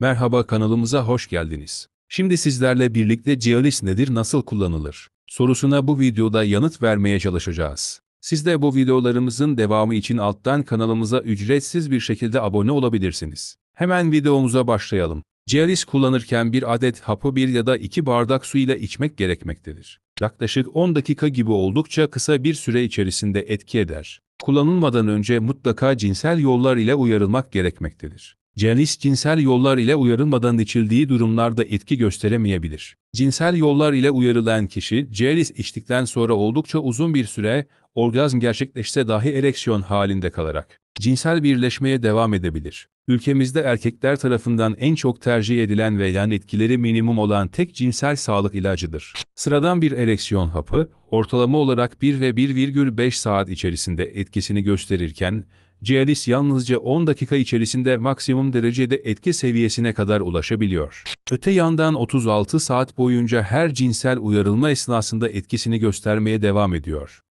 Merhaba kanalımıza hoş geldiniz. Şimdi sizlerle birlikte Cialis nedir, nasıl kullanılır? Sorusuna bu videoda yanıt vermeye çalışacağız. Siz de bu videolarımızın devamı için alttan kanalımıza ücretsiz bir şekilde abone olabilirsiniz. Hemen videomuza başlayalım. Cialis kullanırken bir adet hapı bir ya da iki bardak su ile içmek gerekmektedir. Yaklaşık 10 dakika gibi oldukça kısa bir süre içerisinde etki eder. Kullanılmadan önce mutlaka cinsel yollar ile uyarılmak gerekmektedir. Cehlis cinsel yollar ile uyarılmadan içildiği durumlarda etki gösteremeyebilir. Cinsel yollar ile uyarılan kişi cehlis içtikten sonra oldukça uzun bir süre orgazm gerçekleşse dahi ereksiyon halinde kalarak cinsel birleşmeye devam edebilir. Ülkemizde erkekler tarafından en çok tercih edilen ve yan etkileri minimum olan tek cinsel sağlık ilacıdır. Sıradan bir ereksiyon hapı ortalama olarak 1 ve 1,5 saat içerisinde etkisini gösterirken Cialis yalnızca 10 dakika içerisinde maksimum derecede etki seviyesine kadar ulaşabiliyor. Öte yandan 36 saat boyunca her cinsel uyarılma esnasında etkisini göstermeye devam ediyor.